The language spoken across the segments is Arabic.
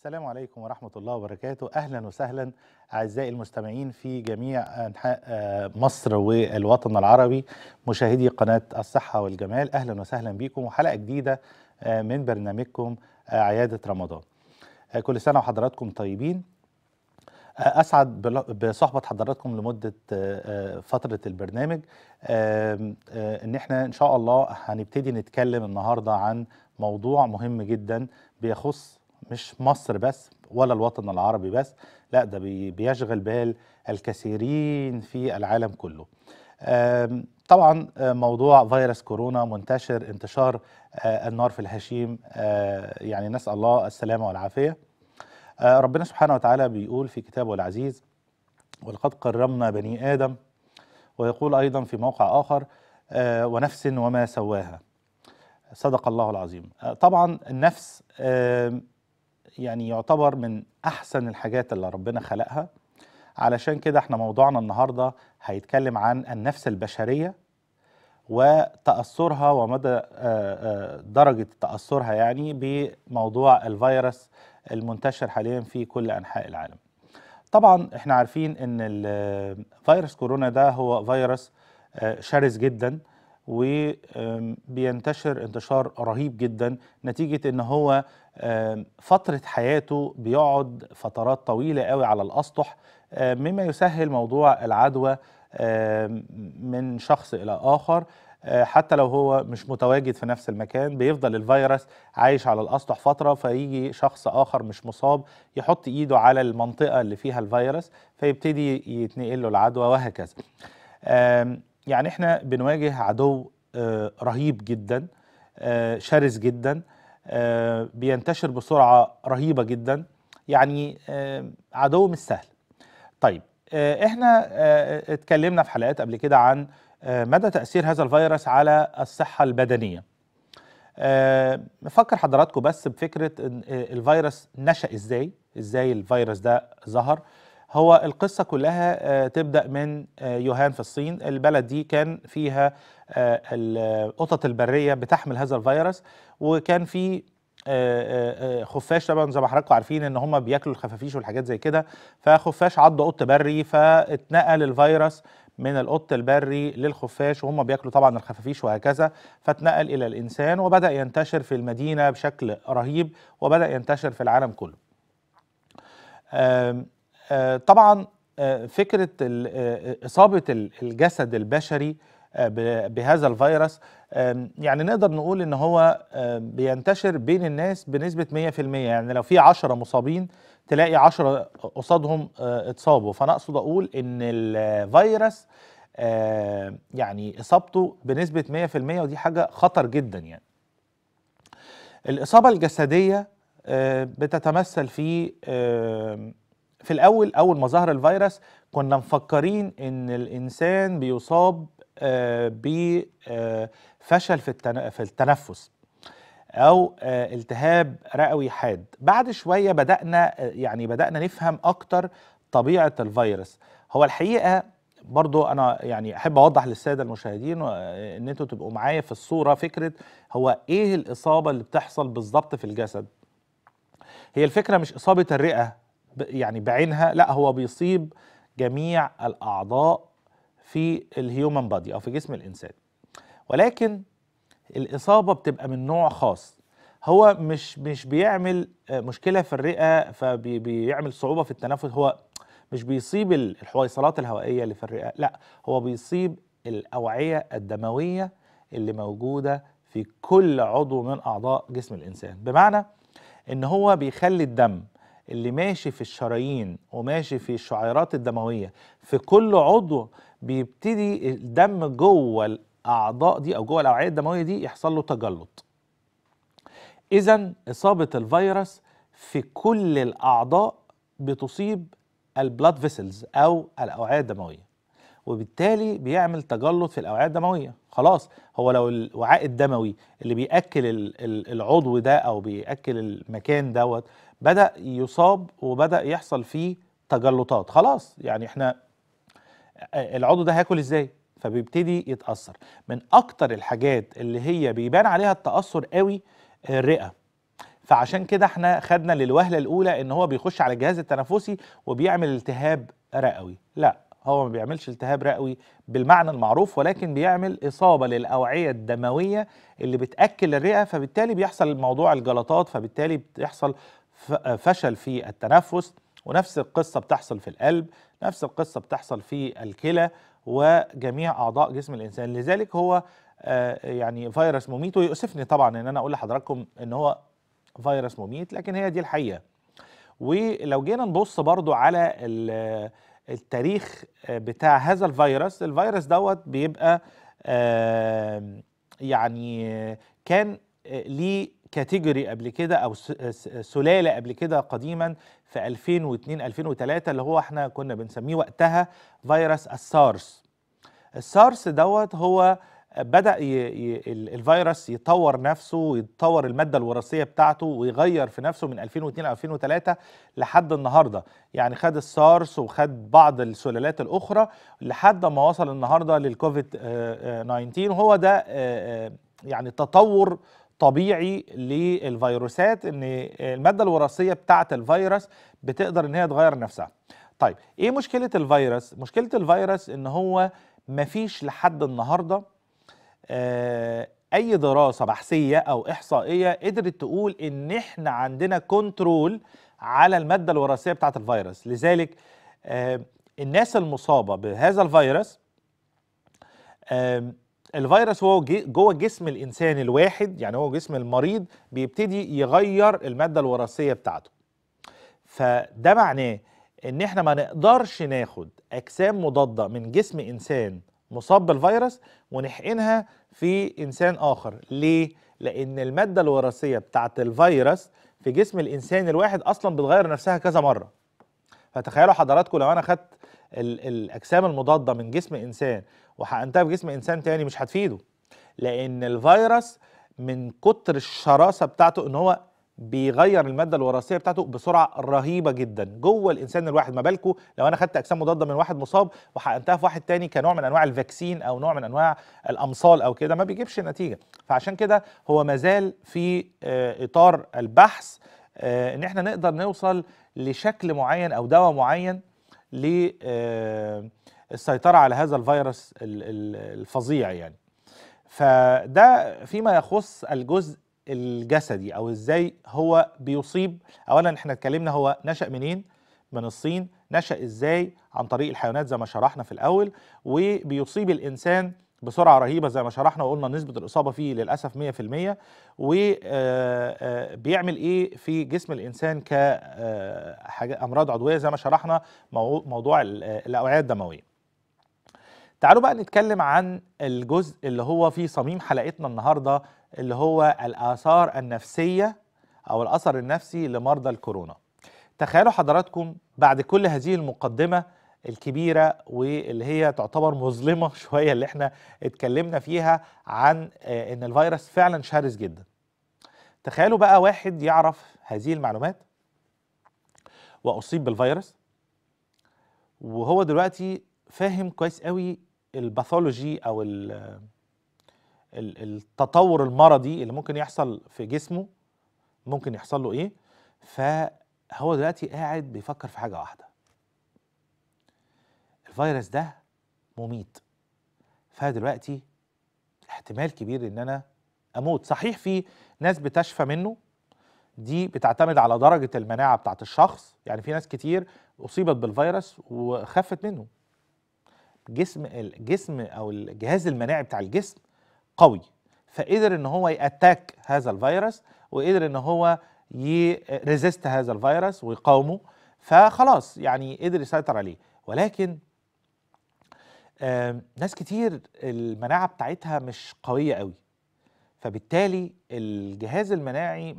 السلام عليكم ورحمة الله وبركاته أهلا وسهلا أعزائي المستمعين في جميع أنحاء آه، مصر والوطن العربي مشاهدي قناة الصحة والجمال أهلا وسهلا بكم وحلقة جديدة آه، من برنامجكم آه، عيادة رمضان كل سنة وحضراتكم طيبين أسعد بصحبة حضراتكم لمدة فترة البرنامج إن إحنا إن شاء الله هنبتدي نتكلم النهاردة عن موضوع مهم جدا بيخص مش مصر بس ولا الوطن العربي بس لا ده بيشغل بال الكثيرين في العالم كله طبعا آه، موضوع فيروس كورونا منتشر انتشار آه، النار في الهشيم آه، يعني نسأل الله السلامة والعافية ربنا سبحانه وتعالى بيقول في كتابه العزيز ولقد كرمنا بني آدم ويقول أيضا في موقع آخر ونفس وما سواها صدق الله العظيم طبعا النفس يعني يعتبر من احسن الحاجات اللي ربنا خلقها علشان كده احنا موضوعنا النهارده هيتكلم عن النفس البشريه وتاثرها ومدى آه، آه، درجه تاثرها يعني بموضوع الفيروس المنتشر حاليا في كل انحاء العالم طبعا احنا عارفين ان آه، فيروس كورونا ده هو فيروس شرس جدا وبينتشر انتشار رهيب جدا نتيجة ان هو فترة حياته بيقعد فترات طويلة قوي على الأسطح مما يسهل موضوع العدوى من شخص إلى آخر آه، حتى لو هو مش متواجد في نفس المكان بيفضل الفيروس عايش على الاسطح فتره فيجي شخص اخر مش مصاب يحط ايده على المنطقه اللي فيها الفيروس فيبتدي يتنقل له العدوى وهكذا يعني احنا بنواجه عدو آه، رهيب جدا آه، شرس جدا آه، بينتشر بسرعه رهيبه جدا يعني عدو مش سهل طيب احنا اتكلمنا في حلقات قبل كده عن مدى تاثير هذا الفيروس على الصحه البدنيه نفكر حضراتكم بس بفكره الفيروس نشا ازاي ازاي الفيروس ده ظهر هو القصة كلها آه، تبدأ من آه، يوهان في الصين البلد دي كان فيها آه، القطط البرية بتحمل هذا الفيروس وكان في خفاش طبعا زي ما حضراتكم عارفين ان هم بياكلوا الخفافيش والحاجات زي كده فخفاش عض قط بري فاتنقل الفيروس من القط البري للخفاش وهم بياكلوا طبعا الخفافيش وهكذا فاتنقل الى الانسان وبدا ينتشر في المدينه بشكل رهيب وبدا ينتشر في العالم كله آه، طبعا آه، فكره آه، اصابه الجسد البشري بهذا الفيروس يعني نقدر نقول ان هو بينتشر بين الناس بنسبه 100% يعني لو في 10 مصابين تلاقي 10 قصادهم اتصابوا فانا اقصد اقول ان الفيروس يعني اصابته بنسبه 100% ودي حاجه خطر جدا يعني الاصابه الجسديه بتتمثل في في الاول اول ما ظهر الفيروس كنا مفكرين ان الانسان بيصاب آه، بفشل آه، في في التنفس او آه، التهاب رئوي حاد بعد شويه بدانا يعني بدانا نفهم اكتر طبيعه الفيروس هو الحقيقه برضو انا يعني احب اوضح للساده المشاهدين ان انتوا تبقوا معايا في الصوره فكره هو ايه الاصابه اللي بتحصل بالظبط في الجسد هي الفكره مش اصابه الرئه يعني بعينها لا هو بيصيب جميع الاعضاء في الهيومن بادي او في جسم الانسان ولكن الاصابه بتبقى من نوع خاص هو مش مش بيعمل آه، مشكله في الرئه فبيعمل صعوبه في التنفس هو مش بيصيب الحويصلات الهوائيه اللي في الرئه لا هو بيصيب الاوعيه الدمويه اللي موجوده في كل عضو من اعضاء جسم الانسان بمعنى ان هو بيخلي الدم اللي ماشي في الشرايين وماشي في الشعيرات الدمويه في كل عضو بيبتدي الدم جوه الاعضاء دي او جوه الاوعيه الدمويه دي يحصل له تجلط اذا اصابه الفيروس في كل الاعضاء بتصيب البلاد فيسلز او الاوعيه الدمويه وبالتالي بيعمل تجلط في الاوعيه الدمويه خلاص هو لو الوعاء الدموي اللي بياكل العضو ده او بياكل المكان دوت بدا يصاب وبدا يحصل فيه تجلطات خلاص يعني احنا العضو ده هياكل ازاي فبيبتدي يتاثر من اكتر الحاجات اللي هي بيبان عليها التاثر قوي الرئه فعشان كده احنا خدنا للوهله الاولى ان هو بيخش على الجهاز التنفسي وبيعمل التهاب رئوي لا هو ما بيعملش التهاب رئوي بالمعنى المعروف ولكن بيعمل اصابه للاوعيه الدمويه اللي بتاكل الرئه فبالتالي بيحصل موضوع الجلطات فبالتالي بيحصل فشل في التنفس ونفس القصه بتحصل في القلب نفس القصه بتحصل في الكلى وجميع اعضاء جسم الانسان لذلك هو آه، يعني فيروس مميت ويؤسفني طبعا ان انا اقول لحضراتكم ان هو فيروس مميت لكن هي دي الحقيقه ولو جينا نبص برضو على التاريخ آه، بتاع هذا الفيروس الفيروس دوت بيبقى يعني آه، كان آه، ليه كاتيجوري قبل كده او سلاله قبل كده قديما في 2002 2003 اللي هو احنا كنا بنسميه وقتها فيروس السارس السارس دوت هو بدا ي... ي... الفيروس يطور نفسه ويتطور الماده الوراثيه بتاعته ويغير في نفسه من 2002 أو 2003 لحد النهارده يعني خد السارس وخد بعض السلالات الاخرى لحد ما وصل النهارده للكوفيد 19 وهو ده يعني تطور طبيعي للفيروسات ان الماده الوراثيه بتاعه الفيروس بتقدر ان هي تغير نفسها طيب ايه مشكله الفيروس مشكله الفيروس ان هو مفيش لحد النهارده آه، اي دراسه بحثيه او احصائيه قدرت تقول ان احنا عندنا كنترول على الماده الوراثيه بتاعه الفيروس لذلك آه، الناس المصابه بهذا الفيروس آه، الفيروس هو جوه جسم الانسان الواحد يعني هو جسم المريض بيبتدي يغير الماده الوراثيه بتاعته فده معناه ان احنا ما نقدرش ناخد اجسام مضاده من جسم انسان مصاب بالفيروس ونحقنها في انسان اخر ليه لان الماده الوراثيه بتاعه الفيروس في جسم الانسان الواحد اصلا بتغير نفسها كذا مره فتخيلوا حضراتكم لو انا خدت الاجسام المضاده من جسم انسان وحقنتها في جسم انسان تاني مش هتفيده لان الفيروس من كتر الشراسه بتاعته ان هو بيغير الماده الوراثيه بتاعته بسرعه رهيبه جدا جوه الانسان الواحد ما بالكو لو انا خدت اجسام مضاده من واحد مصاب وحقنتها في واحد تاني كنوع من انواع الفاكسين او نوع من انواع الامصال او كده ما بيجيبش نتيجه فعشان كده هو مازال في آه، اطار البحث آه، ان احنا نقدر نوصل لشكل معين او دواء معين للسيطره آه، على هذا الفيروس الفظيع يعني فده فيما يخص الجزء الجسدي او ازاي هو بيصيب اولا احنا اتكلمنا هو نشا منين من الصين نشا ازاي عن طريق الحيوانات زي ما شرحنا في الاول وبيصيب الانسان بسرعه رهيبه زي ما شرحنا وقلنا نسبه الاصابه فيه للاسف 100% وبيعمل آه، آه، ايه في جسم الانسان ك آه، امراض عضويه زي ما شرحنا موضوع الاوعيه الدمويه تعالوا بقى نتكلم عن الجزء اللي هو في صميم حلقتنا النهارده اللي هو الآثار النفسية أو الأثر النفسي لمرضى الكورونا تخيلوا حضراتكم بعد كل هذه المقدمة الكبيرة واللي هي تعتبر مظلمة شوية اللي احنا اتكلمنا فيها عن آه، ان الفيروس فعلا شرس جدا تخيلوا بقى واحد يعرف هذه المعلومات واصيب بالفيروس وهو دلوقتي فاهم كويس قوي الباثولوجي او التطور المرضي اللي ممكن يحصل في جسمه ممكن يحصل له ايه فهو دلوقتي قاعد بيفكر في حاجه واحده الفيروس ده مميت فدلوقتي احتمال كبير ان انا اموت صحيح في ناس بتشفى منه دي بتعتمد على درجة المناعة بتاعة الشخص يعني في ناس كتير أصيبت بالفيروس وخفت منه جسم الجسم أو الجهاز المناعي بتاع الجسم قوي فقدر ان هو ياتاك هذا الفيروس وقدر ان هو يريزيست هذا الفيروس ويقاومه فخلاص يعني قدر يسيطر عليه ولكن ناس كتير المناعه بتاعتها مش قويه قوي فبالتالي الجهاز المناعي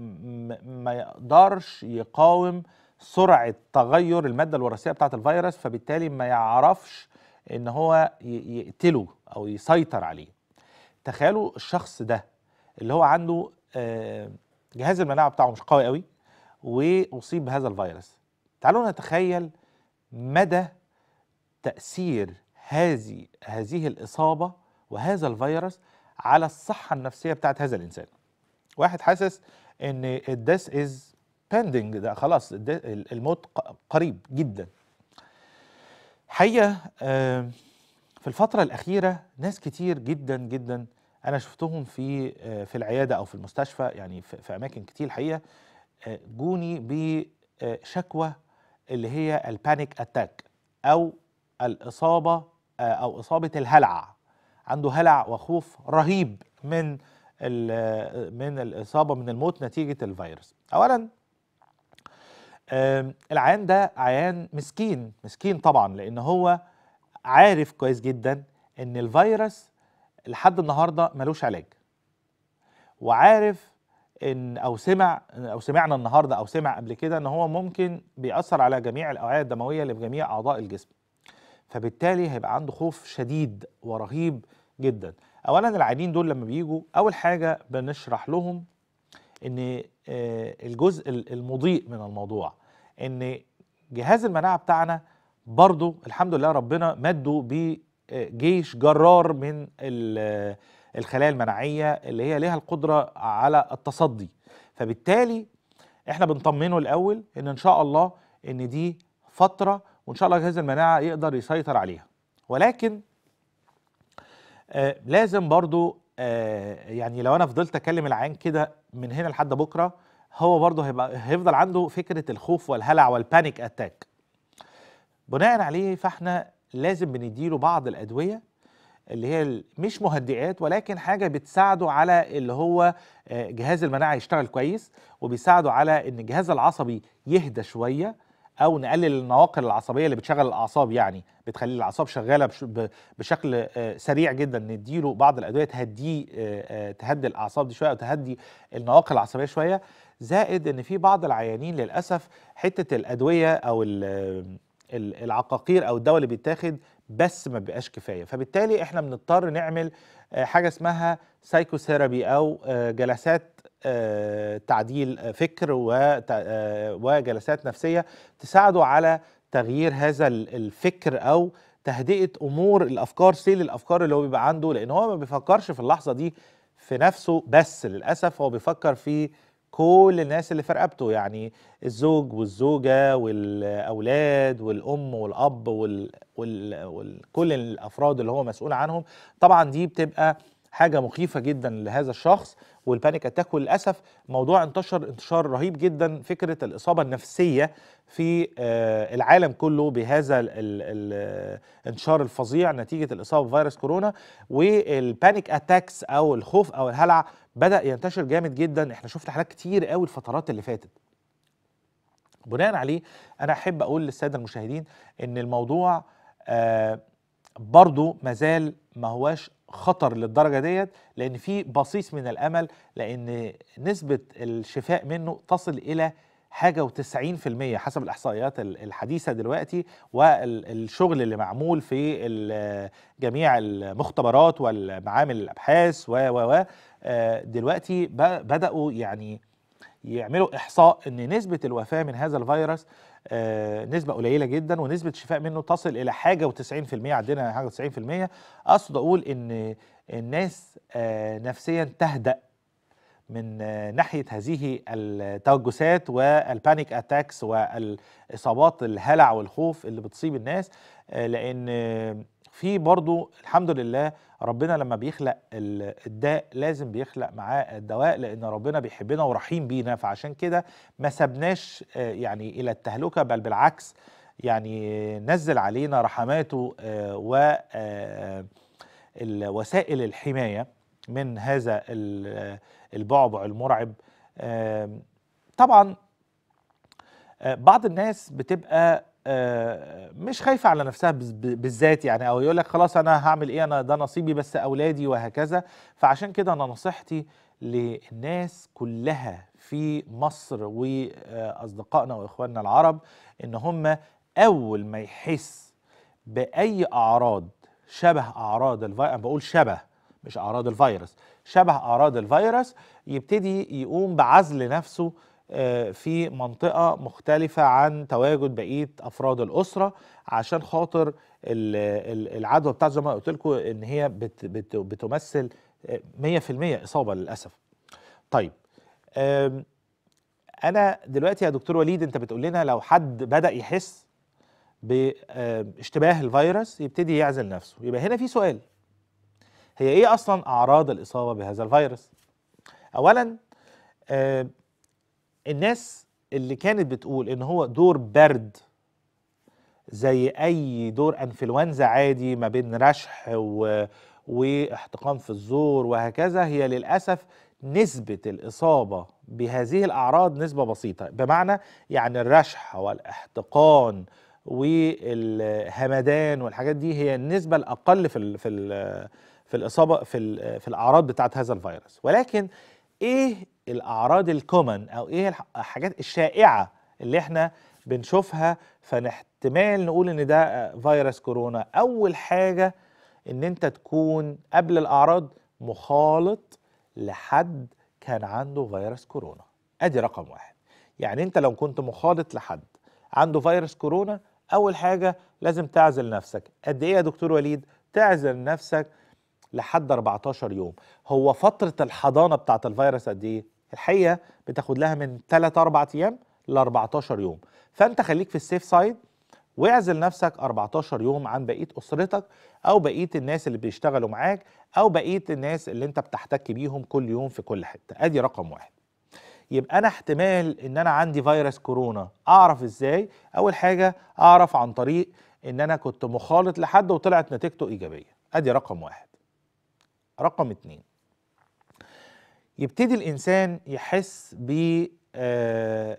ما يقدرش يقاوم سرعه تغير الماده الوراثيه بتاعه الفيروس فبالتالي ما يعرفش ان هو يقتله او يسيطر عليه تخيلوا الشخص ده اللي هو عنده آه، جهاز المناعه بتاعه مش قوي قوي واصيب بهذا الفيروس تعالوا نتخيل مدى تاثير هذه هذه الاصابه وهذا الفيروس على الصحه النفسيه بتاعت هذا الانسان واحد حاسس ان this is pending ده خلاص الموت قريب جدا حقيقه آه، في الفترة الأخيرة ناس كتير جدا جدا أنا شفتهم في آه، في العيادة أو في المستشفى يعني في أماكن كتير الحقيقة آه، جوني بشكوى اللي هي البانيك أتاك أو الإصابة آه، أو إصابة الهلع عنده هلع وخوف رهيب من من الإصابة من الموت نتيجة الفيروس أولا العيان ده عيان مسكين مسكين طبعا لأن هو عارف كويس جدا ان الفيروس لحد النهارده ملوش علاج وعارف ان او سمع او سمعنا النهارده او سمع قبل كده ان هو ممكن بيأثر على جميع الاوعيه الدمويه اللي في جميع اعضاء الجسم فبالتالي هيبقى عنده خوف شديد ورهيب جدا اولا العيانين دول لما بييجوا اول حاجه بنشرح لهم ان آه، الجزء المضيء من الموضوع ان جهاز المناعه بتاعنا برضو الحمد لله ربنا مده بجيش جرار من الخلايا المناعية اللي هي ليها القدرة على التصدي فبالتالي احنا بنطمنه الأول ان ان شاء الله ان دي فترة وان شاء الله جهاز المناعة يقدر يسيطر عليها ولكن آه لازم برضو آه يعني لو انا فضلت اكلم العيان كده من هنا لحد بكره هو برضه هيبقى هيفضل عنده فكره الخوف والهلع والبانيك اتاك بناء عليه فاحنا لازم بنديله بعض الادويه اللي هي مش مهدئات ولكن حاجه بتساعده على اللي هو آه، جهاز المناعه يشتغل كويس وبيساعده على ان الجهاز العصبي يهدى شويه او نقلل النواقل العصبيه اللي بتشغل الاعصاب يعني بتخلي الاعصاب شغاله بشكل آه، سريع جدا نديله بعض الادويه تهديه آه، تهدي الاعصاب دي شويه او تهدي النواقل العصبيه شويه زائد ان في بعض العيانين للاسف حته الادويه او العقاقير او الدواء اللي بيتاخد بس ما بيبقاش كفايه فبالتالي احنا بنضطر نعمل آه، حاجه اسمها سايكوثيرابي او آه، جلسات آه، تعديل فكر وجلسات نفسيه تساعده على تغيير هذا الفكر او تهدئه امور الافكار سيل الافكار اللي هو بيبقى عنده لان هو ما بيفكرش في اللحظه دي في نفسه بس للاسف هو بيفكر في كل الناس اللي في رقبته يعني الزوج والزوجة والأولاد والأم والأب وال... وال... وال... كل الأفراد اللي هو مسؤول عنهم طبعا دي بتبقى حاجة مخيفة جدا لهذا الشخص والبانيك اتاك وللاسف موضوع انتشر انتشار رهيب جدا فكره الاصابه النفسيه في آه، العالم كله بهذا الانتشار آه، الفظيع نتيجه الاصابه بفيروس كورونا والبانيك اتاكس او الخوف او الهلع بدا ينتشر جامد جدا احنا شفنا حالات كتير قوي الفترات اللي فاتت بناء عليه انا احب اقول للساده المشاهدين ان الموضوع آه، برضو مازال ما هواش خطر للدرجه ديت لان في بصيص من الامل لان نسبه الشفاء منه تصل الى حاجه و90% حسب الاحصائيات الحديثه دلوقتي والشغل اللي معمول في جميع المختبرات والمعامل الابحاث و و و آه، دلوقتي بداوا يعني يعملوا احصاء ان نسبه الوفاه من هذا الفيروس آه، نسبه قليله جدا ونسبه شفاء منه تصل الى حاجه و90% عندنا حاجه و90% اقصد اقول ان الناس آه، نفسيا تهدأ من آه، ناحيه هذه التوجسات والبانيك اتاكس والاصابات الهلع والخوف اللي بتصيب الناس لان في برضو الحمد لله ربنا لما بيخلق الداء لازم بيخلق معاه الدواء لان ربنا بيحبنا ورحيم بينا فعشان كده ما سبناش آه، يعني الى التهلكه بل بالعكس يعني نزل علينا رحماته آه، و آه، الحمايه من هذا البعبع المرعب طبعا بعض الناس بتبقى مش خايفه على نفسها بالذات يعني او يقول لك خلاص انا هعمل ايه انا ده نصيبي بس اولادي وهكذا فعشان كده انا نصيحتي للناس كلها في مصر واصدقائنا آه، واخواننا العرب ان هم اول ما يحس باي اعراض شبه اعراض الفيروس انا بقول شبه مش اعراض الفيروس شبه اعراض الفيروس يبتدي يقوم بعزل نفسه في منطقة مختلفة عن تواجد بقية أفراد الأسرة عشان خاطر العدوى بتاعته زي ما قلت لكم إن هي بتمثل 100% إصابة للأسف. طيب أنا دلوقتي يا دكتور وليد أنت بتقول لنا لو حد بدأ يحس باشتباه الفيروس يبتدي يعزل نفسه يبقى هنا في سؤال هي إيه أصلا أعراض الإصابة بهذا الفيروس؟ أولا الناس اللي كانت بتقول ان هو دور برد زي اي دور انفلونزا عادي ما بين رشح و... واحتقان في الزور وهكذا هي للاسف نسبة الإصابة بهذه الأعراض نسبة بسيطة بمعنى يعني الرشح والاحتقان والهمدان والحاجات دي هي النسبة الأقل في ال في ال في الإصابة في, ال في الأعراض بتاعت هذا الفيروس ولكن ايه الاعراض الكومن او ايه الحاجات الشائعه اللي احنا بنشوفها فاحتمال نقول ان ده فيروس كورونا اول حاجه ان انت تكون قبل الاعراض مخالط لحد كان عنده فيروس كورونا ادي رقم واحد يعني انت لو كنت مخالط لحد عنده فيروس كورونا اول حاجه لازم تعزل نفسك قد ايه يا دكتور وليد تعزل نفسك لحد 14 يوم هو فتره الحضانه بتاعه الفيروس قد ايه الحقيقه بتاخد لها من 3 4 ايام ل 14 يوم فانت خليك في السيف سايد واعزل نفسك 14 يوم عن بقيه اسرتك او بقيه الناس اللي بيشتغلوا معاك او بقيه الناس اللي انت بتحتك بيهم كل يوم في كل حته ادي رقم واحد يبقى انا احتمال ان انا عندي فيروس كورونا اعرف ازاي اول حاجه اعرف عن طريق ان انا كنت مخالط لحد وطلعت نتيجته ايجابيه ادي رقم واحد رقم اتنين يبتدي الإنسان يحس بإصابة آه،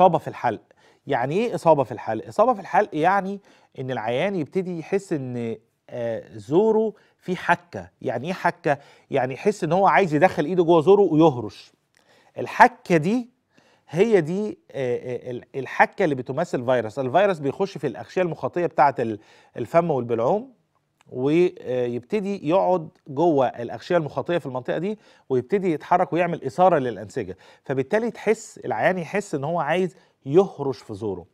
آه، في الحلق يعني إيه إصابة في الحلق؟ إصابة في الحلق يعني إن العيان يبتدي يحس إن آه، زوره فيه حكة يعني إيه حكة؟ يعني يحس إن هو عايز يدخل إيده جوه زوره ويهرش الحكة دي هي دي الحكه اللي بتمثل فيروس الفيروس بيخش في الاغشيه المخاطيه بتاعه الفم والبلعوم ويبتدي يقعد جوه الاغشيه المخاطيه في المنطقه دي ويبتدي يتحرك ويعمل اثاره للانسجه فبالتالي تحس العيان يحس ان هو عايز يهرش في زوره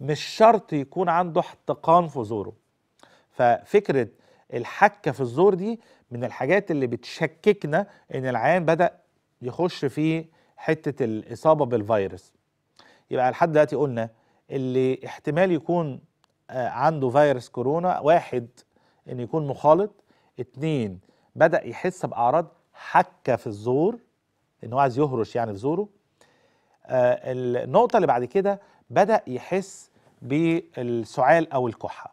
مش شرط يكون عنده احتقان في زوره ففكره الحكه في الزور دي من الحاجات اللي بتشككنا ان العيان بدا يخش في حته الاصابه بالفيروس يبقى لحد دلوقتي قلنا اللي احتمال يكون آه، عنده فيروس كورونا واحد ان يكون مخالط اتنين بدا يحس باعراض حكه في الزور ان هو عايز يهرش يعني في زوره آه النقطه اللي بعد كده بدا يحس بالسعال او الكحه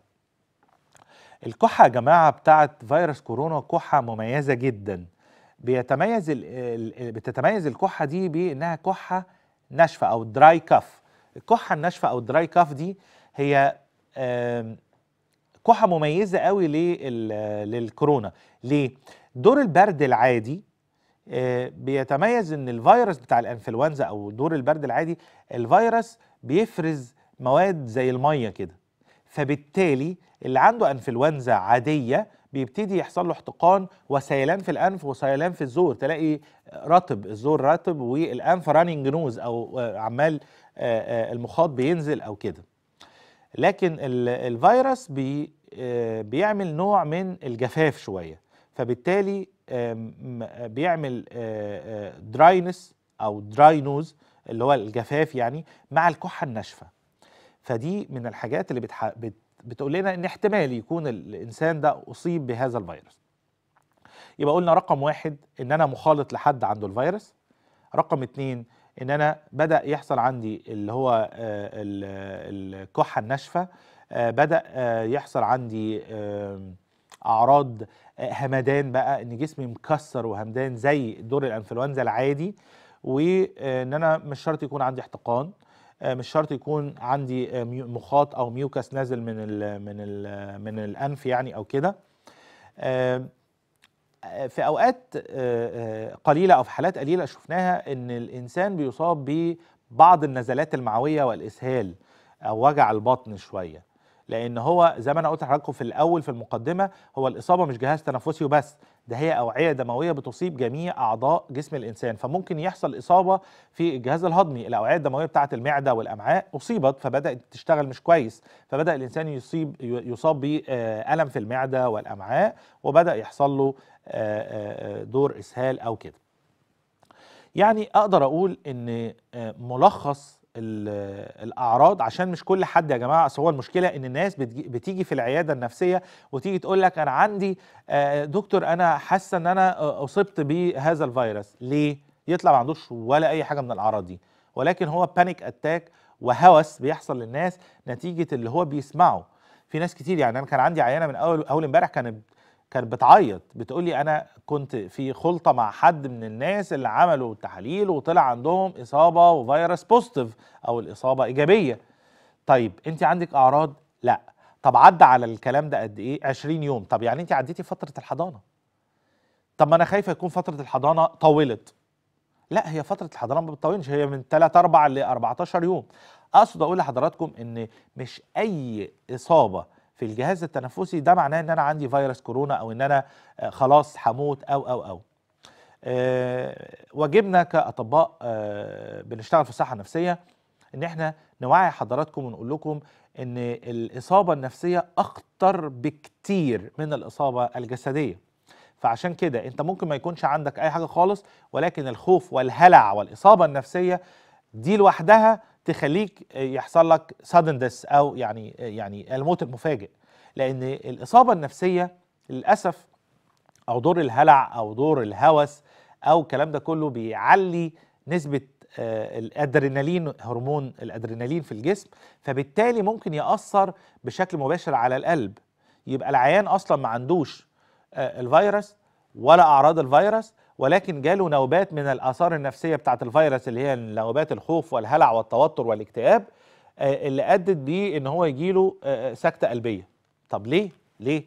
الكحه يا جماعه بتاعت فيروس كورونا كحه مميزه جدا بيتميز بتتميز الكحه دي بانها كحه ناشفه او دراي كاف الكحه الناشفه او الدراي كاف دي هي كحه مميزه قوي للكورونا ليه دور البرد العادي آه، بيتميز ان الفيروس بتاع الانفلونزا او دور البرد العادي الفيروس بيفرز مواد زي الميه كده فبالتالي اللي عنده انفلونزا عاديه بيبتدي يحصل له احتقان وسيلان في الانف وسيلان في الزور تلاقي رطب الزور رطب والانف رانينج نوز او آه، عمال آه، المخاط بينزل او كده لكن الفيروس بي آه، بيعمل نوع من الجفاف شويه فبالتالي بيعمل دراينس آه، آه، او دراي نوز اللي هو الجفاف يعني مع الكحه الناشفه فدي من الحاجات اللي بتح... بت... بتقول لنا ان احتمال يكون الانسان ده اصيب بهذا الفيروس يبقى قلنا رقم واحد ان انا مخالط لحد عنده الفيروس رقم اتنين ان انا بدا يحصل عندي اللي هو آه، الكحه الناشفه آه، بدا آه، يحصل عندي اعراض همدان بقى ان جسمي مكسر وهمدان زي دور الانفلونزا العادي وان انا مش شرط يكون عندي احتقان مش شرط يكون عندي مخاط او ميوكس نازل من الـ من الـ من الانف يعني او كده في اوقات آه، آه، قليله او في حالات قليله شفناها ان الانسان بيصاب ببعض النزلات المعويه والاسهال او وجع البطن شويه لان هو زي ما انا قلت لحضراتكم في الاول في المقدمه هو الاصابه مش جهاز تنفسي وبس ده هي اوعيه دمويه بتصيب جميع اعضاء جسم الانسان فممكن يحصل اصابه في الجهاز الهضمي الاوعيه الدمويه بتاعه المعده والامعاء اصيبت فبدات تشتغل مش كويس فبدا الانسان يصيب يصاب بالم في المعده والامعاء وبدا يحصل له آه، آه، آه، دور اسهال او كده يعني اقدر اقول ان ملخص الاعراض عشان مش كل حد يا جماعه اصل هو المشكله ان الناس بتيجي في العياده النفسيه وتيجي تقول لك انا عندي آه، دكتور انا حاسه ان انا آه، اصبت بهذا الفيروس ليه يطلع ما عندوش ولا اي حاجه من الاعراض دي ولكن هو بانيك اتاك وهوس بيحصل للناس نتيجه اللي هو بيسمعه في ناس كتير يعني انا كان عندي عيانه من اول اول امبارح كانت كانت بتعيط بتقولي انا كنت في خلطه مع حد من الناس اللي عملوا التحاليل وطلع عندهم اصابه وفيروس بوزيتيف او الاصابه ايجابيه طيب انت عندك اعراض لا طب عدى على الكلام ده قد ايه 20 يوم طب يعني انت عديتي فتره الحضانه طب ما انا خايفه يكون فتره الحضانه طولت لا هي فتره الحضانه ما بتطولش هي من 3 4 ل 14 يوم اقصد اقول لحضراتكم ان مش اي اصابه في الجهاز التنفسي ده معناه ان انا عندي فيروس كورونا او ان انا آه، خلاص هموت او او او آه، واجبنا كاطباء آه، بنشتغل في الصحه النفسيه ان احنا نوعي حضراتكم ونقول لكم ان الاصابه النفسيه اخطر بكتير من الاصابه الجسديه فعشان كده انت ممكن ما يكونش عندك اي حاجه خالص ولكن الخوف والهلع والاصابه النفسيه دي لوحدها تخليك يحصل لك sudden او يعني يعني الموت المفاجئ لان الاصابه النفسيه للاسف او دور الهلع او دور الهوس او الكلام ده كله بيعلي نسبه آه، الادرينالين هرمون الادرينالين في الجسم فبالتالي ممكن ياثر بشكل مباشر على القلب يبقى العيان اصلا ما عندوش آه، الفيروس ولا اعراض الفيروس ولكن جاله نوبات من الاثار النفسيه بتاعت الفيروس اللي هي نوبات الخوف والهلع والتوتر والاكتئاب آه، اللي ادت بيه ان هو يجيله آه، آه، سكته قلبيه طب ليه ليه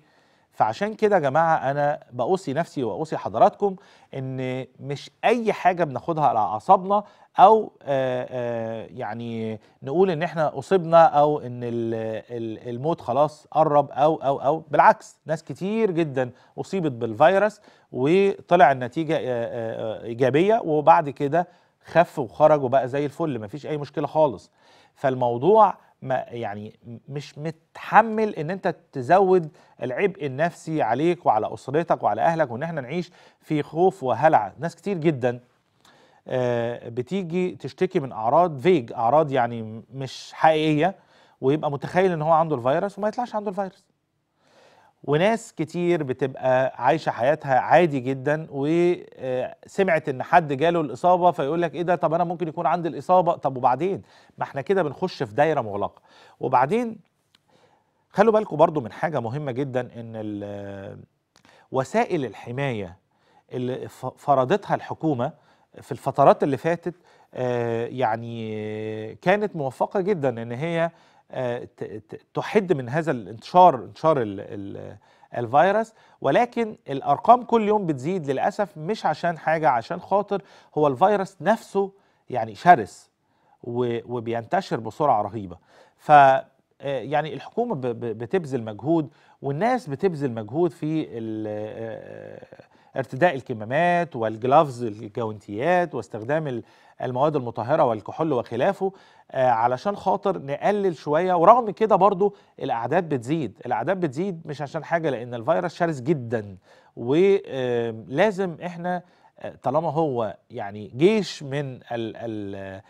فعشان كده يا جماعه انا بقوصي نفسي واوصي حضراتكم ان مش اي حاجه بناخدها على اعصابنا او آآ آه، آآ آه، يعني نقول ان احنا اصبنا او ان الموت خلاص قرب او او او بالعكس ناس كتير جدا اصيبت بالفيروس وطلع النتيجه آآ آه، ايجابيه وبعد كده خف وخرج وبقى زي الفل مفيش اي مشكله خالص فالموضوع ما يعني مش متحمل ان انت تزود العبء النفسي عليك وعلى اسرتك وعلى اهلك وان احنا نعيش في خوف وهلع ناس كتير جدا آه، بتيجي تشتكي من اعراض فيج اعراض يعني مش حقيقيه ويبقى متخيل ان هو عنده الفيروس وما يطلعش عنده الفيروس وناس كتير بتبقى عايشه حياتها عادي جدا وسمعت آه، ان حد جاله الاصابه فيقول لك ايه ده طب انا ممكن يكون عندي الاصابه طب وبعدين ما احنا كده بنخش في دايره مغلقه وبعدين خلوا بالكم برضو من حاجه مهمه جدا ان آه، وسائل الحمايه اللي فرضتها الحكومه في الفترات اللي فاتت آه، يعني كانت موفقه جدا ان هي آه، تحد من هذا الانتشار انتشار ال ال الفيروس ولكن الارقام كل يوم بتزيد للاسف مش عشان حاجه عشان خاطر هو الفيروس نفسه يعني شرس وبينتشر بسرعه رهيبه ف آه، يعني الحكومه بتبذل مجهود والناس بتبذل مجهود في آه، ارتداء الكمامات والجلافز الجوانتيات واستخدام المواد المطهره والكحول وخلافه آه، علشان خاطر نقلل شويه ورغم كده برضو الاعداد بتزيد الاعداد بتزيد مش عشان حاجه لان الفيروس شرس جدا ولازم احنا آه، طالما هو يعني جيش من الـ الـ آه،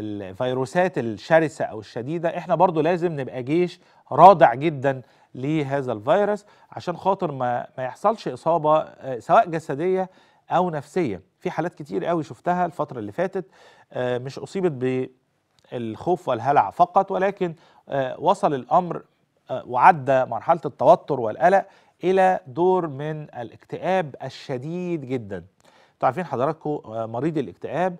الفيروسات الشرسة أو الشديدة إحنا برضو لازم نبقى جيش رادع جدا لهذا الفيروس عشان خاطر ما ما يحصلش اصابه آه، سواء جسديه او نفسيه في حالات كتير قوي شفتها الفتره اللي فاتت آه، مش اصيبت بالخوف والهلع فقط ولكن آه، وصل الامر وعدى مرحله التوتر والقلق الى دور من الاكتئاب الشديد جدا انتوا عارفين حضراتكم مريض الاكتئاب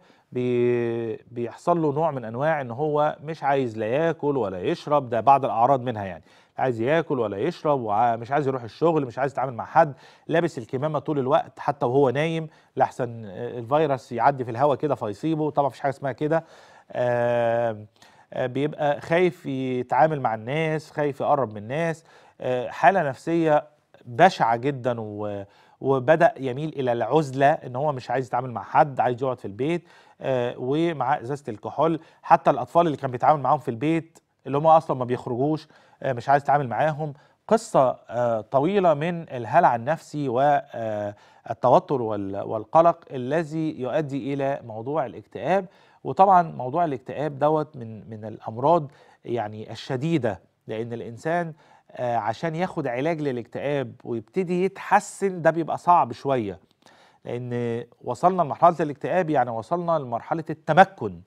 بيحصل له نوع من انواع ان هو مش عايز لا ياكل ولا يشرب ده بعض الاعراض منها يعني عايز ياكل ولا يشرب ومش عايز يروح الشغل مش عايز يتعامل مع حد لابس الكمامه طول الوقت حتى وهو نايم لاحسن الفيروس يعدي في الهواء كده فيصيبه طبعا مفيش حاجه اسمها كده آه، آه، بيبقى خايف يتعامل مع الناس خايف يقرب من الناس آه، حالة نفسية بشعة جدا وبدأ يميل إلى العزلة إن هو مش عايز يتعامل مع حد عايز يقعد في البيت ومع إزازة الكحول حتى الأطفال اللي كان بيتعامل معاهم في البيت اللي هم أصلا ما بيخرجوش آه، مش عايز تتعامل معاهم قصة آه، طويلة من الهلع النفسي والتوتر آه، والقلق الذي يؤدي إلى موضوع الاكتئاب وطبعا موضوع الاكتئاب دوت من من الأمراض يعني الشديدة لأن الإنسان عشان ياخد علاج للاكتئاب ويبتدي يتحسن ده بيبقى صعب شوية لأن وصلنا لمرحلة الاكتئاب يعني وصلنا لمرحلة التمكن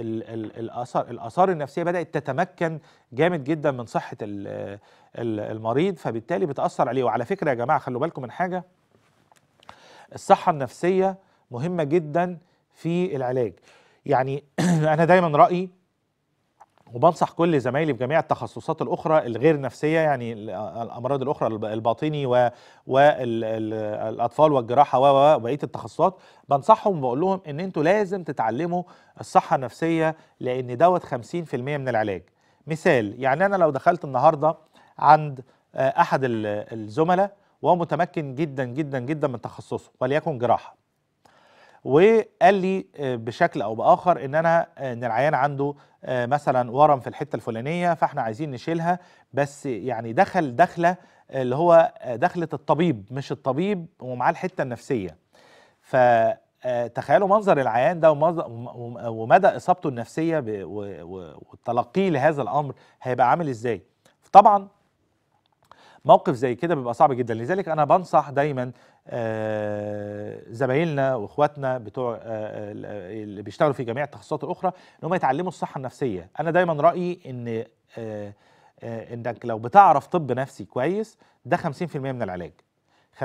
الاثار الاثار النفسيه بدات تتمكن جامد جدا من صحه المريض فبالتالي بتاثر عليه وعلى فكره يا جماعه خلوا بالكم من حاجه الصحه النفسيه مهمه جدا في العلاج يعني انا دايما رايي وبنصح كل زمايلي بجميع التخصصات الاخرى الغير نفسيه يعني الامراض الاخرى الباطني والاطفال والجراحه وبقيه التخصصات بنصحهم وبقول لهم ان انتوا لازم تتعلموا الصحه النفسيه لان دوت 50% من العلاج مثال يعني انا لو دخلت النهارده عند آه، احد الزملاء وهو متمكن جدا جدا جدا من تخصصه وليكن جراحه وقال لي آه، بشكل او باخر ان انا آه، ان العيان عنده آه، مثلا ورم في الحته الفلانيه فاحنا عايزين نشيلها بس يعني دخل دخله اللي هو آه، دخله الطبيب مش الطبيب ومعاه الحته النفسيه ف آه، تخيلوا منظر العيان ده ومدى اصابته النفسيه والتلقيه لهذا الامر هيبقى عامل ازاي طبعا موقف زي كده بيبقى صعب جدا لذلك انا بنصح دايما آه، زمايلنا واخواتنا بتوع آه، آه، اللي بيشتغلوا في جميع التخصصات الاخرى ان هم يتعلموا الصحه النفسيه انا دايما رايي ان انك لو بتعرف طب نفسي كويس ده 50% من العلاج 50%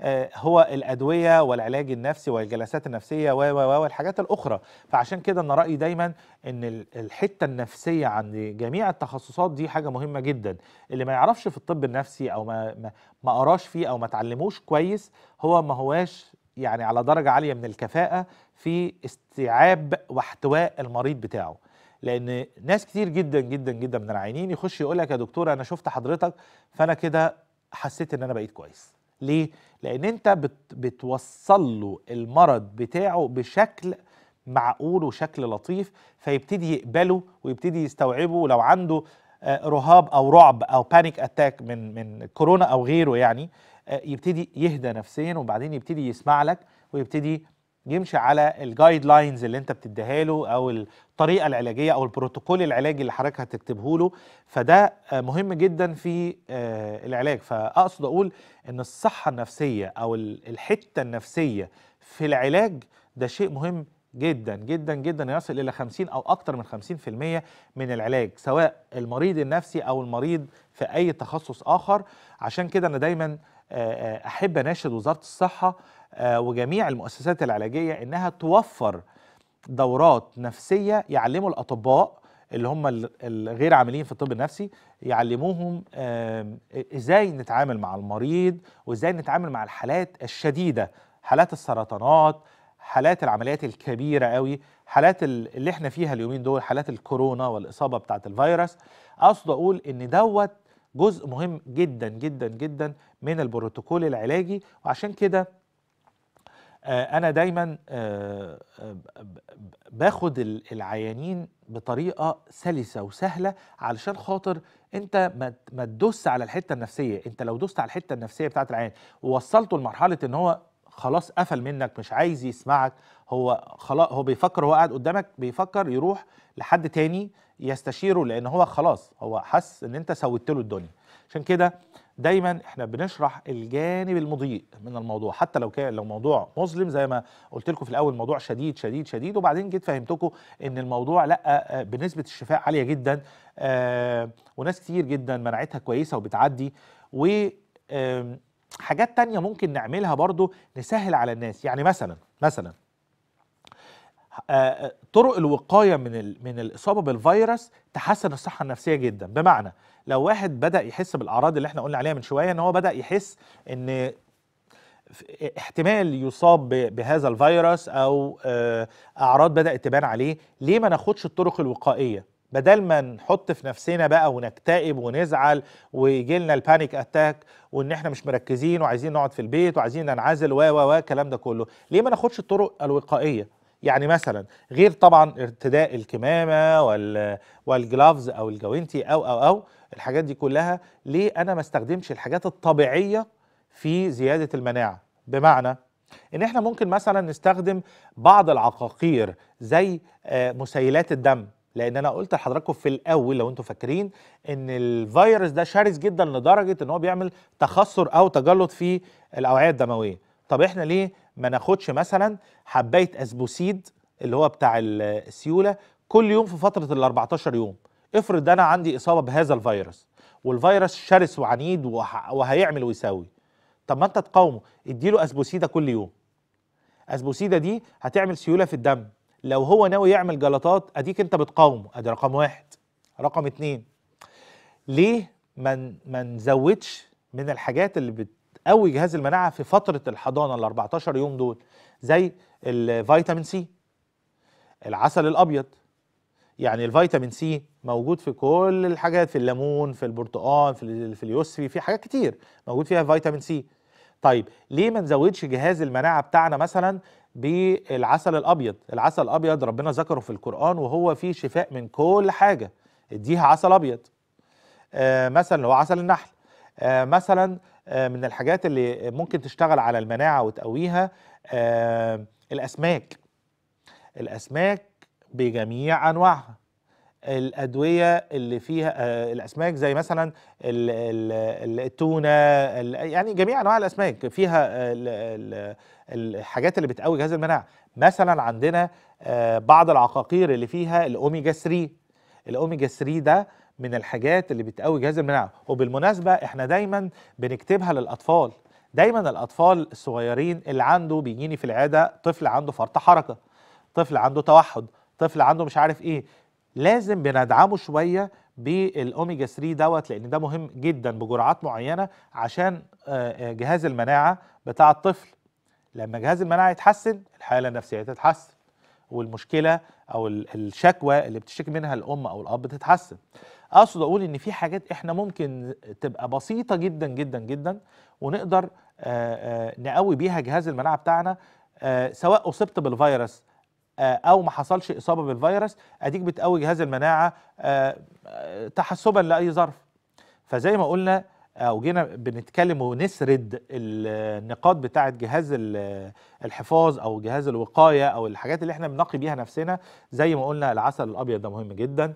آه، هو الادويه والعلاج النفسي والجلسات النفسيه و و والحاجات الاخرى فعشان كده انا رايي دايما ان الحته النفسيه عند جميع التخصصات دي حاجه مهمه جدا اللي ما يعرفش في الطب النفسي او ما ما, ما قراش فيه او ما تعلموش كويس هو ما هواش يعني على درجه عاليه من الكفاءه في استيعاب واحتواء المريض بتاعه لان ناس كتير جدا جدا جدا من العينين يخش يقول لك يا دكتور انا شفت حضرتك فانا كده حسيت ان انا بقيت كويس ليه لان انت بت بتوصل له المرض بتاعه بشكل معقول وشكل لطيف فيبتدي يقبله ويبتدي يستوعبه لو عنده آه، رهاب او رعب او بانيك اتاك من من كورونا او غيره يعني آه، يبتدي يهدى نفسيا وبعدين يبتدي يسمع لك ويبتدي يمشي على الجايد لاينز اللي انت بتديها له او الطريقه العلاجيه او البروتوكول العلاجي اللي حضرتك هتكتبه له فده مهم جدا في آه، العلاج فاقصد اقول ان الصحه النفسيه او الحته النفسيه في العلاج ده شيء مهم جدا جدا جدا يصل الى 50 او اكثر من 50% من العلاج سواء المريض النفسي او المريض في اي تخصص اخر عشان كده انا دايما احب اناشد وزاره الصحه وجميع المؤسسات العلاجيه انها توفر دورات نفسيه يعلموا الاطباء اللي هم الغير عاملين في الطب النفسي يعلموهم آمم، ازاي نتعامل مع المريض وازاي نتعامل مع الحالات الشديده حالات السرطانات حالات العمليات الكبيرة قوي حالات اللي احنا فيها اليومين دول حالات الكورونا والإصابة بتاعت الفيروس أقصد أقول إن دوت جزء مهم جدا جدا جدا من البروتوكول العلاجي وعشان كده آه، انا دايما آه، آه، باخد العيانين بطريقه سلسه وسهله علشان خاطر انت ما تدوس على الحته النفسيه انت لو دوست على الحته النفسيه بتاعت العيان ووصلته لمرحله ان هو خلاص قفل منك مش عايز يسمعك هو خلاص هو بيفكر هو قاعد قدامك بيفكر يروح لحد تاني يستشيره لان هو خلاص هو حس ان انت سويت له الدنيا عشان كده دايما احنا بنشرح الجانب المضيء من الموضوع حتى لو كان لو موضوع مظلم زي ما قلت لكم في الاول موضوع شديد شديد شديد وبعدين جيت فهمتكم ان الموضوع لا آه، آه، بنسبه الشفاء عاليه جدا آه، وناس كتير جدا مناعتها كويسه وبتعدي و حاجات تانية ممكن نعملها برضو نسهل على الناس يعني مثلا مثلا آه، آه، طرق الوقايه من من الاصابه بالفيروس تحسن الصحه النفسيه جدا بمعنى لو واحد بدا يحس بالاعراض اللي احنا قلنا عليها من شويه ان هو بدا يحس ان احتمال يصاب بهذا الفيروس او آه، اعراض بدات تبان عليه ليه ما ناخدش الطرق الوقائيه بدل ما نحط في نفسنا بقى ونكتئب ونزعل ويجي لنا البانيك اتاك وان احنا مش مركزين وعايزين نقعد في البيت وعايزين ننعزل و و و الكلام ده كله ليه ما ناخدش الطرق الوقائيه يعني مثلا غير طبعا ارتداء الكمامه وال والجلافز او الجوانتي او او او الحاجات دي كلها ليه انا ما استخدمش الحاجات الطبيعيه في زياده المناعه بمعنى ان احنا ممكن مثلا نستخدم بعض العقاقير زي آه، مسيلات الدم لان انا قلت لحضراتكم في الاول لو انتم فاكرين ان الفيروس ده شرس جدا لدرجه ان هو بيعمل تخثر او تجلط في الاوعيه الدمويه طب احنا ليه ما ناخدش مثلا حبايه اسبوسيد اللي هو بتاع السيوله كل يوم في فتره ال 14 يوم افرض انا عندي اصابه بهذا الفيروس والفيروس شرس وعنيد وهيعمل ويساوي طب ما انت تقاومه اديله اسبوسيده كل يوم اسبوسيده دي هتعمل سيوله في الدم لو هو ناوي يعمل جلطات اديك انت بتقاومه ادي رقم واحد رقم اتنين ليه ما ما نزودش من الحاجات اللي بتقوي جهاز المناعه في فتره الحضانه ال 14 يوم دول زي الفيتامين سي العسل الابيض يعني الفيتامين سي موجود في كل الحاجات في الليمون في البرتقال في, في اليوسفي في حاجات كتير موجود فيها فيتامين سي طيب ليه ما نزودش جهاز المناعه بتاعنا مثلا بالعسل الابيض العسل الابيض ربنا ذكره في القران وهو فيه شفاء من كل حاجه اديها عسل ابيض آه مثلا هو عسل النحل آه مثلا آه من الحاجات اللي ممكن تشتغل على المناعه وتقويها آه، الاسماك الاسماك بجميع انواعها الادويه اللي فيها آه، الاسماك زي مثلا التونه يعني جميع انواع الاسماك فيها آه، الحاجات اللي بتقوي جهاز المناعه مثلا عندنا آه، بعض العقاقير اللي فيها الاوميجا 3 الاوميجا 3 ده من الحاجات اللي بتقوي جهاز المناعه وبالمناسبه احنا دايما بنكتبها للاطفال دايما الاطفال الصغيرين اللي عنده بيجيني في العاده طفل عنده فرط حركه طفل عنده توحد طفل عنده مش عارف ايه لازم بندعمه شويه بالاوميجا 3 دوت لان ده مهم جدا بجرعات معينه عشان آه، آه، جهاز المناعه بتاع الطفل لما جهاز المناعه يتحسن الحاله النفسيه تتحسن والمشكله او الشكوى اللي بتشتكي منها الام او الاب تتحسن اقصد اقول ان في حاجات احنا ممكن تبقى بسيطه جدا جدا جدا ونقدر آه، نقوي بيها جهاز المناعه بتاعنا سواء اصبت بالفيروس آه، او ما حصلش اصابه بالفيروس اديك بتقوي جهاز المناعه آه، آه، تحسبا لاي ظرف فزي ما قلنا او جينا بنتكلم ونسرد النقاط بتاعه جهاز الحفاظ او جهاز الوقايه او الحاجات اللي احنا بنقي بيها نفسنا زي ما قلنا العسل الابيض ده مهم جدا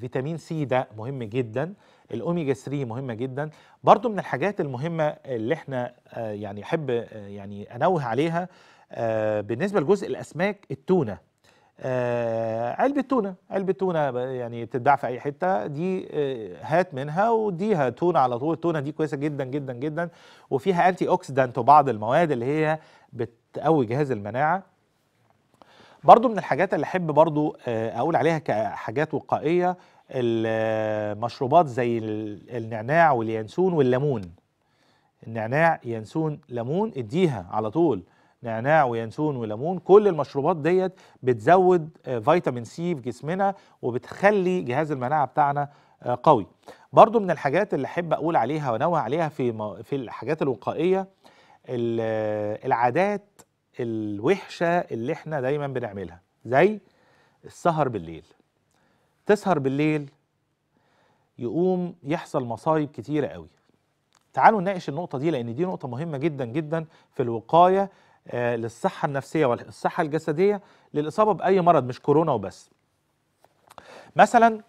فيتامين سي ده مهم جدا الاوميجا 3 مهمه جدا برضو من الحاجات المهمه اللي احنا يعني احب يعني انوه عليها آه، بالنسبه لجزء الاسماك التونه آه، علبه تونه علبه تونه يعني بتتباع في اي حته دي آه، هات منها وديها تونه على طول التونه دي كويسه جدا جدا جدا وفيها انتي اوكسيدانت وبعض المواد اللي هي بتقوي جهاز المناعه برضو من الحاجات اللي احب برضو اقول عليها كحاجات وقائيه المشروبات زي النعناع واليانسون والليمون النعناع ينسون ليمون اديها على طول نعناع وينسون وليمون كل المشروبات ديت بتزود آه، فيتامين سي في جسمنا وبتخلي جهاز المناعه بتاعنا آه، قوي برضو من الحاجات اللي احب اقول عليها وانوه عليها في في الحاجات الوقائيه العادات الوحشه اللي احنا دايما بنعملها زي السهر بالليل تسهر بالليل يقوم يحصل مصايب كتيره قوي تعالوا نناقش النقطه دي لان دي نقطه مهمه جدا جدا في الوقايه آه، للصحه النفسيه والصحه الجسديه للاصابه باي مرض مش كورونا وبس مثلا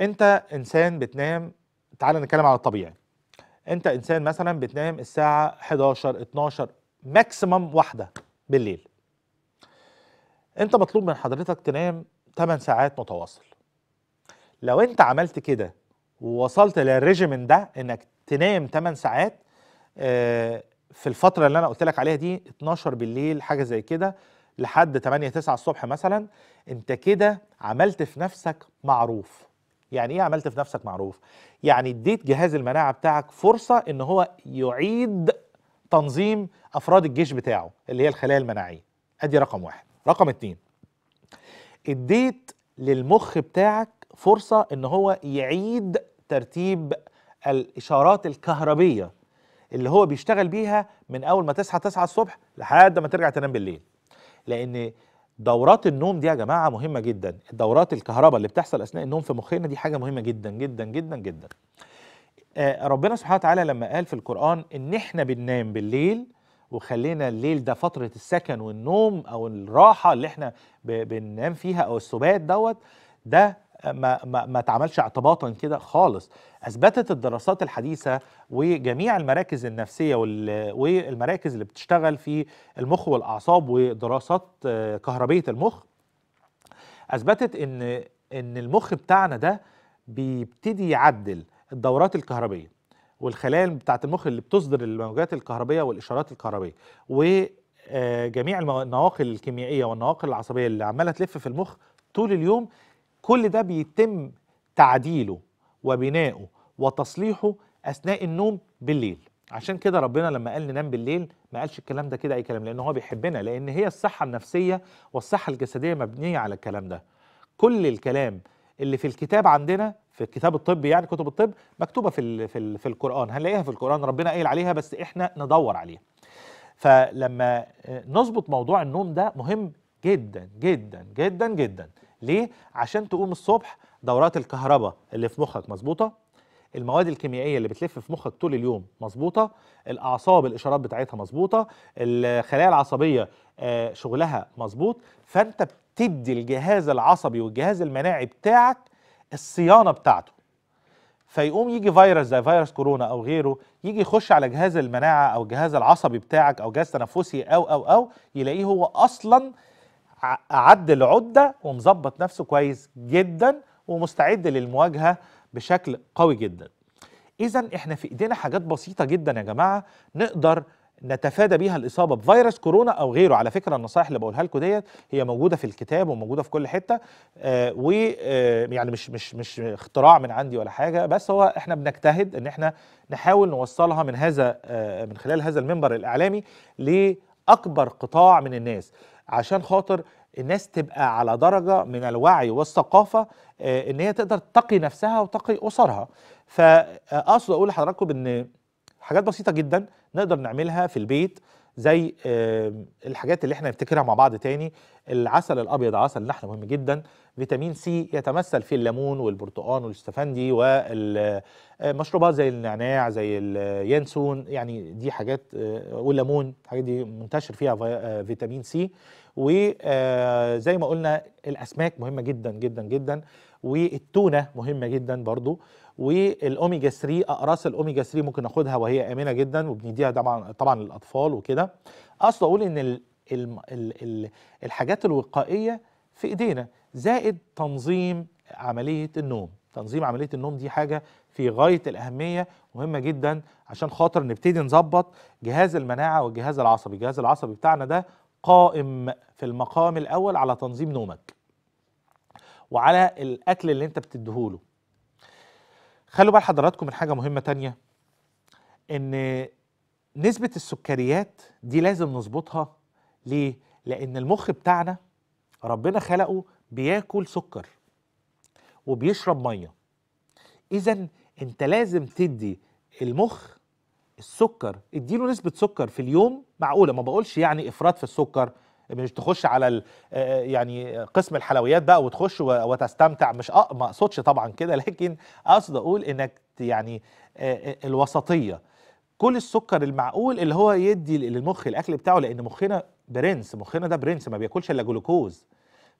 انت انسان بتنام تعال نتكلم على الطبيعي انت انسان مثلا بتنام الساعه 11 12 ماكسيمم واحده بالليل انت مطلوب من حضرتك تنام 8 ساعات متواصل لو انت عملت كده ووصلت للريجيمن ده انك تنام 8 ساعات آه في الفتره اللي انا قلت لك عليها دي 12 بالليل حاجه زي كده لحد 8 9 الصبح مثلا انت كده عملت في نفسك معروف يعني ايه عملت في نفسك معروف يعني اديت جهاز المناعه بتاعك فرصه ان هو يعيد تنظيم افراد الجيش بتاعه اللي هي الخلايا المناعيه ادي رقم واحد رقم اتنين اديت للمخ بتاعك فرصه ان هو يعيد ترتيب الاشارات الكهربيه اللي هو بيشتغل بيها من اول ما تصحى 9 الصبح لحد ما ترجع تنام بالليل لان دورات النوم دي يا جماعه مهمه جدا دورات الكهرباء اللي بتحصل اثناء النوم في مخنا دي حاجه مهمه جدا جدا جدا جدا آه ربنا سبحانه وتعالى لما قال في القران ان احنا بننام بالليل وخلينا الليل ده فتره السكن والنوم او الراحه اللي احنا بننام فيها او السبات دوت ده ما ما, ما اتعملش اعتباطا كده خالص اثبتت الدراسات الحديثه وجميع المراكز النفسيه والمراكز اللي بتشتغل في المخ والاعصاب ودراسات آه، كهربيه المخ اثبتت ان ان المخ بتاعنا ده بيبتدي يعدل الدورات الكهربيه والخلايا بتاعه المخ اللي بتصدر الموجات الكهربيه والاشارات الكهربيه وجميع آه، النواقل الكيميائيه والنواقل العصبيه اللي عماله تلف في المخ طول اليوم كل ده بيتم تعديله وبنائه وتصليحه اثناء النوم بالليل عشان كده ربنا لما قال ننام بالليل ما قالش الكلام ده كده اي كلام لان هو بيحبنا لان هي الصحه النفسيه والصحه الجسديه مبنيه على الكلام ده كل الكلام اللي في الكتاب عندنا في الكتاب الطبي يعني كتب الطب مكتوبه في الـ في, الـ في القران هنلاقيها في القران ربنا قايل عليها بس احنا ندور عليها فلما آه، نظبط موضوع النوم ده مهم جدا جدا جدا جدا ليه؟ عشان تقوم الصبح دورات الكهرباء اللي في مخك مظبوطه المواد الكيميائيه اللي بتلف في مخك طول اليوم مظبوطه الاعصاب الاشارات بتاعتها مظبوطه الخلايا العصبيه آه، شغلها مظبوط فانت بتدي الجهاز العصبي والجهاز المناعي بتاعك الصيانه بتاعته فيقوم يجي فيروس زي فيروس كورونا او غيره يجي يخش على جهاز المناعه او الجهاز العصبي بتاعك او جهاز تنفسي او او او يلاقيه هو اصلا اعدل عده ومظبط نفسه كويس جدا ومستعد للمواجهه بشكل قوي جدا اذا احنا في ايدينا حاجات بسيطه جدا يا جماعه نقدر نتفادى بيها الاصابه بفيروس كورونا او غيره على فكره النصائح اللي بقولها لكم ديت هي موجوده في الكتاب وموجوده في كل حته آه ويعني آه، مش مش مش اختراع من عندي ولا حاجه بس هو احنا بنجتهد ان احنا نحاول نوصلها من هذا آه من خلال هذا المنبر الاعلامي لاكبر قطاع من الناس عشان خاطر الناس تبقى على درجة من الوعي والثقافة آه، ان هي تقدر تقي نفسها وتقي اسرها فاقصد اقول لحضراتكم ان حاجات بسيطه جدا نقدر نعملها في البيت زي الحاجات اللي احنا نفتكرها مع بعض تاني العسل الابيض عسل النحل مهم جدا فيتامين سي يتمثل في الليمون والبرتقال والاستفندي والمشروبات آه، زي النعناع زي اليانسون يعني دي حاجات آه، والليمون الحاجات دي منتشر فيها آه، فيتامين سي وزي ما قلنا الاسماك مهمه جدا جدا جدا والتونه مهمه جدا برضو والاوميجا 3 اقراص الاوميجا 3 ممكن ناخدها وهي امنه جدا وبنديها طبعا طبعا للاطفال وكده اصل اقول ان الـ الـ الـ الحاجات الوقائيه في ايدينا زائد تنظيم عمليه النوم تنظيم عمليه النوم دي حاجه في غايه الاهميه مهمه جدا عشان خاطر نبتدي نظبط جهاز المناعه والجهاز العصبي الجهاز العصبي بتاعنا ده قائم في المقام الاول على تنظيم نومك وعلى الاكل اللي انت بتديهوله خلوا بال حضراتكم من حاجه مهمه تانية ان نسبه السكريات دي لازم نظبطها ليه لان المخ بتاعنا ربنا خلقه بياكل سكر وبيشرب ميه اذا انت لازم تدي المخ السكر اديله نسبه سكر في اليوم معقوله ما بقولش يعني افراط في السكر مش تخش على آه، آه، يعني قسم الحلويات بقى وتخش وتستمتع مش أ... ما اقصدش طبعا كده لكن اقصد اقول انك يعني آه، الوسطيه كل السكر المعقول اللي هو يدي للمخ الاكل بتاعه لان مخنا برنس مخنا ده برنس ما بياكلش الا جلوكوز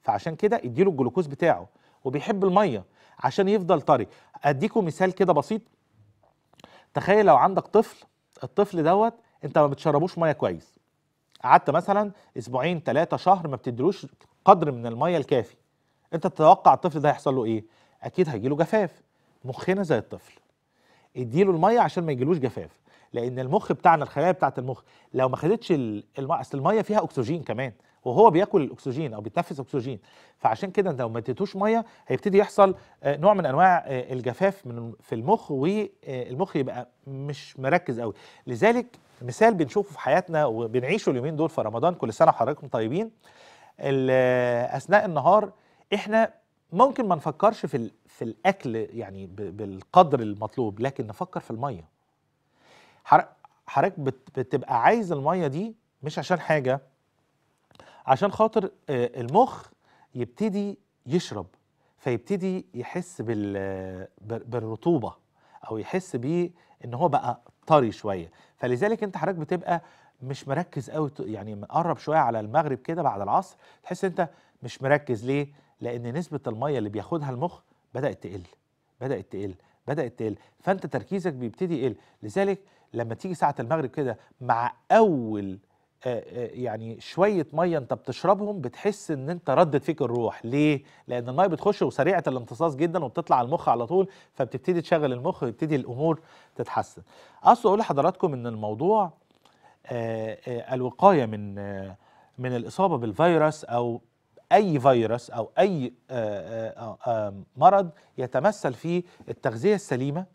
فعشان كده اديله الجلوكوز بتاعه وبيحب الميه عشان يفضل طري اديكم مثال كده بسيط تخيل لو عندك طفل الطفل دوت انت ما بتشربوش ميه كويس قعدت مثلا اسبوعين ثلاثه شهر ما بتدلوش قدر من الميه الكافي انت تتوقع الطفل ده هيحصل له ايه اكيد هيجيله جفاف مخنا زي الطفل اديله الميه عشان ما يجيلوش جفاف لان المخ بتاعنا الخلايا بتاعه المخ لو ما خدتش اصل الميه فيها اكسجين كمان وهو بياكل الاكسجين او بيتنفس اكسجين فعشان كده انت لو ما اديتوش ميه هيبتدي يحصل آه، نوع من انواع آه، الجفاف من في المخ والمخ آه، يبقى مش مركز قوي لذلك مثال بنشوفه في حياتنا وبنعيشه اليومين دول في رمضان كل سنه وحضراتكم طيبين اثناء النهار احنا ممكن ما نفكرش في في الاكل يعني بالقدر المطلوب لكن نفكر في الميه حضرتك بتبقى عايز الميه دي مش عشان حاجه عشان خاطر آه، المخ يبتدي يشرب فيبتدي يحس آه، بالرطوبه او يحس بيه ان هو بقى طري شويه فلذلك انت حضرتك بتبقى مش مركز قوي يعني مقرب شويه على المغرب كده بعد العصر تحس انت مش مركز ليه لان نسبه الميه اللي بياخدها المخ بدات تقل بدات تقل بدات تقل فانت تركيزك بيبتدي يقل لذلك لما تيجي ساعه المغرب كده مع اول آه، آه، يعني شويه ميه انت بتشربهم بتحس ان انت ردت فيك الروح ليه لان الميه بتخش وسريعه الامتصاص جدا وبتطلع على المخ على طول فبتبتدي تشغل المخ ويبتدي الامور تتحسن اصل اقول لحضراتكم ان الموضوع آه، الوقايه من من الاصابه بالفيروس او اي فيروس او اي مرض يتمثل في التغذيه السليمه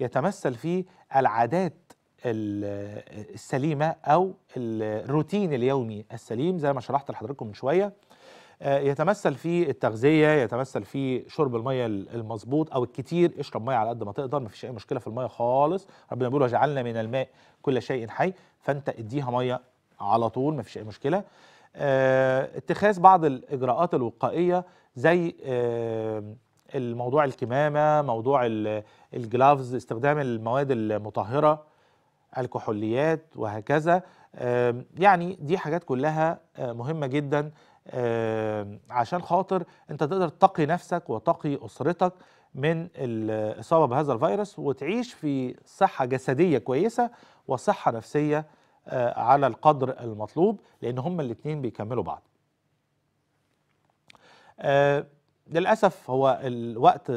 يتمثل في العادات السليمه او الروتين اليومي السليم زي ما شرحت لحضراتكم من شويه آه، يتمثل في التغذيه يتمثل في شرب الميه المظبوط او الكتير اشرب ميه على قد ما تقدر ما فيش اي مشكله في الميه خالص ربنا بيقول وجعلنا من الماء كل شيء حي فانت اديها ميه على طول ما فيش اي مشكله آه، اتخاذ بعض الاجراءات الوقائيه زي آه، الموضوع الكمامه موضوع الجلافز استخدام المواد المطهره الكحوليات وهكذا يعني دي حاجات كلها آه، مهمة جدا عشان خاطر انت تقدر تقي نفسك وتقي أسرتك من الإصابة بهذا الفيروس وتعيش في صحة جسدية كويسة وصحة نفسية آه، على القدر المطلوب لأن هما الاتنين بيكملوا بعض آه، للأسف هو الوقت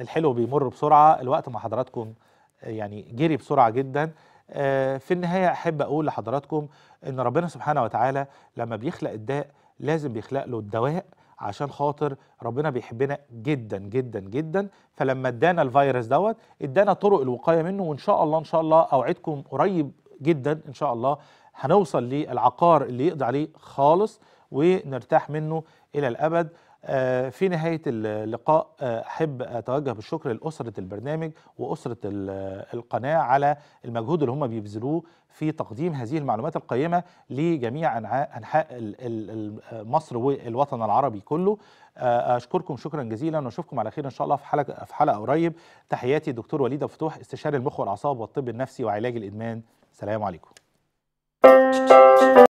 الحلو بيمر بسرعة الوقت مع حضراتكم يعني جري بسرعة جدا آه، في النهاية أحب أقول لحضراتكم إن ربنا سبحانه وتعالى لما بيخلق الداء لازم بيخلق له الدواء عشان خاطر ربنا بيحبنا جدا جدا جدا فلما ادانا الفيروس دوت ادانا طرق الوقايه منه وان شاء الله ان شاء الله اوعدكم قريب جدا ان شاء الله هنوصل للعقار اللي يقضي عليه خالص ونرتاح منه الى الابد آه، في نهاية اللقاء آه، أحب أتوجه بالشكر لأسرة البرنامج وأسرة القناة على المجهود اللي هم بيبذلوه في تقديم هذه المعلومات القيمة لجميع أنحاء مصر والوطن العربي كله آه، أشكركم شكرا جزيلا ونشوفكم على خير إن شاء الله في حلقة, في حلقة قريب تحياتي دكتور وليد فتوح استشاري المخ والأعصاب والطب النفسي وعلاج الإدمان سلام عليكم